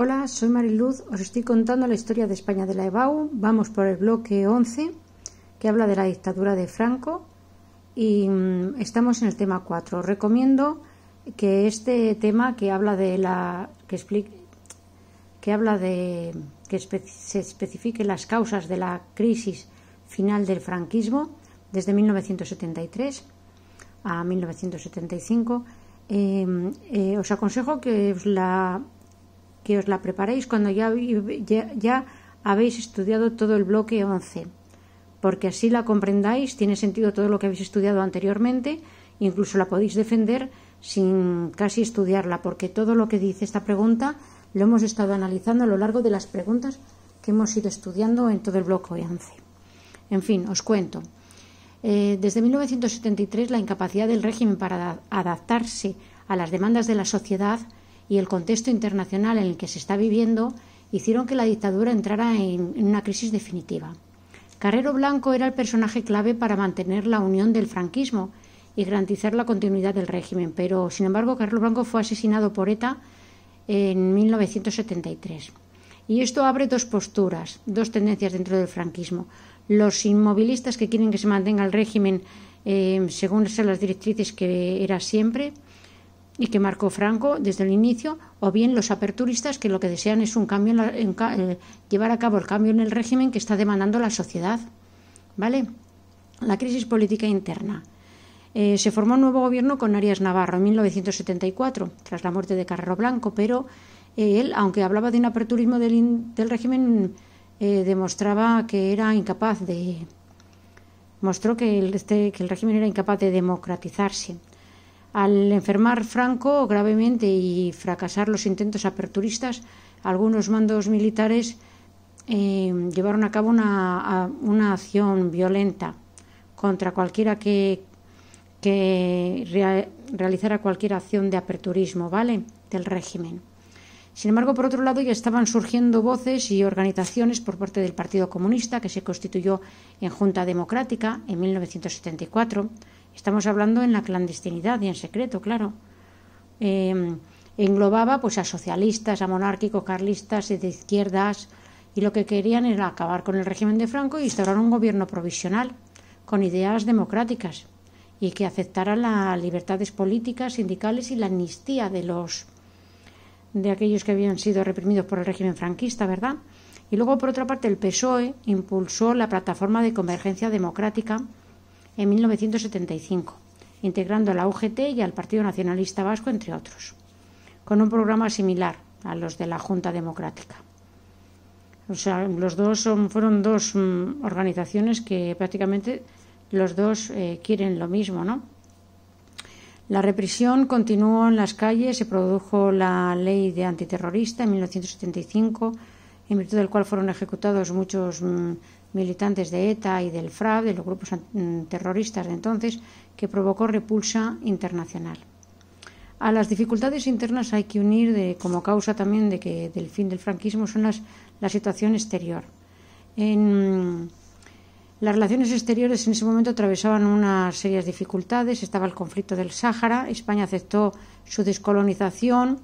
Hola, soy Mariluz. Os estoy contando la historia de España de la EBAU. Vamos por el bloque 11, que habla de la dictadura de Franco. Y mm, estamos en el tema 4. Os recomiendo que este tema que habla de la. que, explique, que habla de. que se especifique las causas de la crisis final del franquismo desde 1973 a 1975. Eh, eh, os aconsejo que la que os la preparéis cuando ya, habéis estudiado todo el bloque 11, porque así la comprendáis, tiene sentido todo lo que habéis estudiado anteriormente, incluso la podéis defender sin casi estudiarla, porque todo lo que dice esta pregunta lo hemos estado analizando a lo largo de las preguntas que hemos ido estudiando en todo el bloque 11. En fin, os cuento. Eh, desde 1973, la incapacidad del régimen para adaptarse a las demandas de la sociedad y el contexto internacional en el que se está viviendo hicieron que la dictadura entrara en, una crisis definitiva. Carrero Blanco era el personaje clave para mantener la unión del franquismo y garantizar la continuidad del régimen, pero sin embargo Carrero Blanco fue asesinado por ETA en 1973. Y esto abre dos posturas, dos tendencias dentro del franquismo. Los inmovilistas que quieren que se mantenga el régimen eh, según las directrices que era siempre, y que marcó Franco desde el inicio, o bien los aperturistas que lo que desean es un cambio en eh, llevar a cabo el cambio en el régimen que está demandando la sociedad. ¿Vale? La crisis política interna. Eh, se formó un nuevo gobierno con Arias Navarro en 1974, tras la muerte de Carrero Blanco, pero eh, él, aunque hablaba de un aperturismo del, régimen, demostraba que era incapaz de. mostró que este, que el régimen era incapaz de democratizarse al enfermar Franco gravemente y fracasar los intentos aperturistas, algunos mandos militares eh, llevaron a cabo una, acción violenta contra cualquiera que, realizara cualquier acción de aperturismo, ¿vale? Del régimen. Sin embargo, por otro lado, ya estaban surgiendo voces y organizaciones por parte del Partido Comunista, que se constituyó en Junta Democrática en 1974 Estamos hablando en la clandestinidad y en secreto, claro. Em, englobaba pues a socialistas, a monárquicos, carlistas, de izquierdas, y lo que querían era acabar con el régimen de Franco y instaurar un gobierno provisional con ideas democráticas y que aceptara las libertades políticas, sindicales y la amnistía de los de aquellos que habían sido reprimidos por el régimen franquista, ¿verdad? Y luego, por otra parte, el PSOE impulsó la plataforma de convergencia democrática en 1975, integrando a la UGT y al Partido Nacionalista Vasco, entre otros, con un programa similar a los de la Junta Democrática. O sea, los dos fueron dos mm, organizaciones que prácticamente los dos eh, quieren lo mismo, ¿no? La represión continuó en las calles, se produjo la ley de antiterrorista en 1975, en virtud del cual fueron ejecutados muchos mm, militantes de ETA y del FRAB, de los grupos mm, terroristas de entonces, que provocó repulsa internacional. A las dificultades internas hay que unir de, como causa también de que del fin del franquismo son las, la situación exterior. Mm, las relaciones exteriores en ese momento atravesaban unas serias dificultades. Estaba el conflicto del Sáhara. España aceptó su descolonización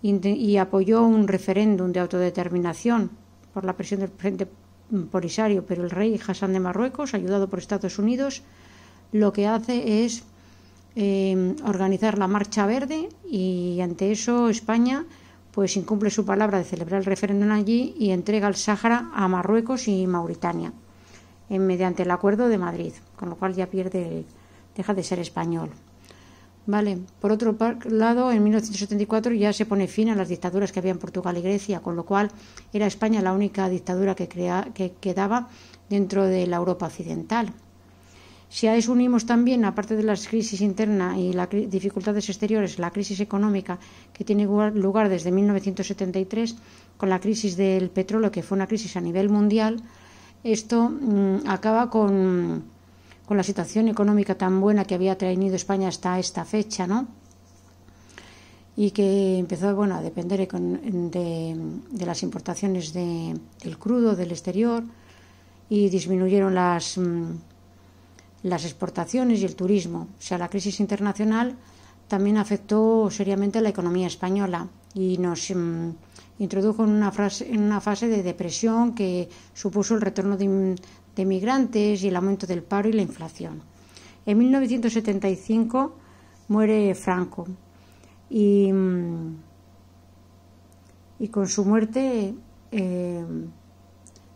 y, apoyó un referéndum de autodeterminación por la presión del presidente por Isario, pero el rey Hassan de Marruecos, ayudado por Estados Unidos, lo que hace es eh, organizar la Marcha Verde y ante eso España pues incumple su palabra de celebrar el referéndum allí y entrega el Sáhara a Marruecos y Mauritania mediante el Acuerdo de Madrid, con lo cual ya pierde, deja de ser español. Por otro lado, en 1974 ya se pone fin a las dictaduras que había en Portugal y Grecia, con lo cual era España la única dictadura que, quedaba dentro de la Europa occidental. Si a eso unimos también, aparte de las crisis internas y las dificultades exteriores, la crisis económica que tiene lugar desde 1973 con la crisis del petróleo, que fue una crisis a nivel mundial, esto mm, acaba con con la situación económica tan buena que había traído España hasta esta fecha, ¿no? Y que empezó, bueno, a depender de, las importaciones de, del crudo del exterior y disminuyeron las, mm, las exportaciones y el turismo. O sea, la crisis internacional también afectó seriamente a la economía española y nos mm, introdujo en una, frase, en una fase de depresión que supuso el retorno de, de migrantes y el aumento del paro y la inflación. En 1975 muere Franco mm, y, con su muerte eh,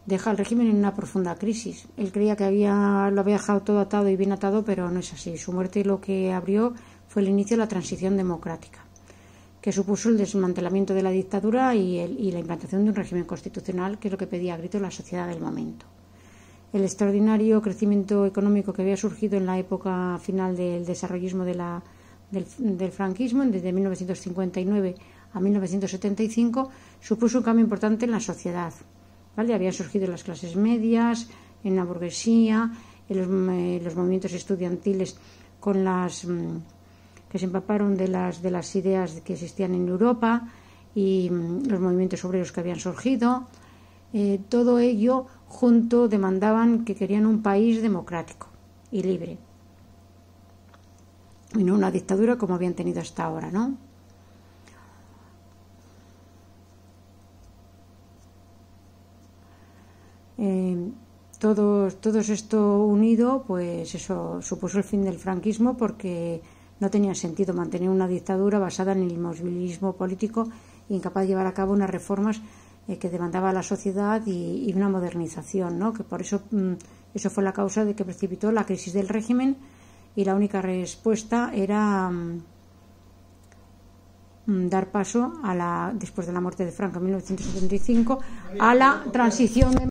deja el régimen en una profunda crisis. Él creía que había, lo había dejado todo atado y bien atado, pero no es así. Su muerte lo que abrió fue el inicio de la transición democrática, que supuso el desmantelamiento de la dictadura y, y la implantación de un régimen constitucional, que es lo que pedía a grito la sociedad del momento el extraordinario crecimiento económico que había surgido en la época final del desarrollismo del, franquismo, desde 1959 a 1975, supuso un cambio importante en la sociedad. Habían surgido las clases medias, en la burguesía, en los, eh, movimientos estudiantiles con las, mm, que se empaparon de las, ideas que existían en Europa y mm, los movimientos obreros que habían surgido. Eh, todo ello junto demandaban que querían un país democrático y libre. Y no una dictadura como habían tenido hasta ahora, ¿no? Eh, todo, esto unido, pues eso supuso el fin del franquismo porque no tenía sentido mantener una dictadura basada en el inmovilismo político e incapaz de llevar a cabo unas reformas eh, que demandaba la sociedad y, una modernización, ¿no? que por eso mm, eso fue la causa de que precipitó la crisis del régimen y la única respuesta era mm, mm, dar paso a la después de la muerte de Franco en 1975 a la transición de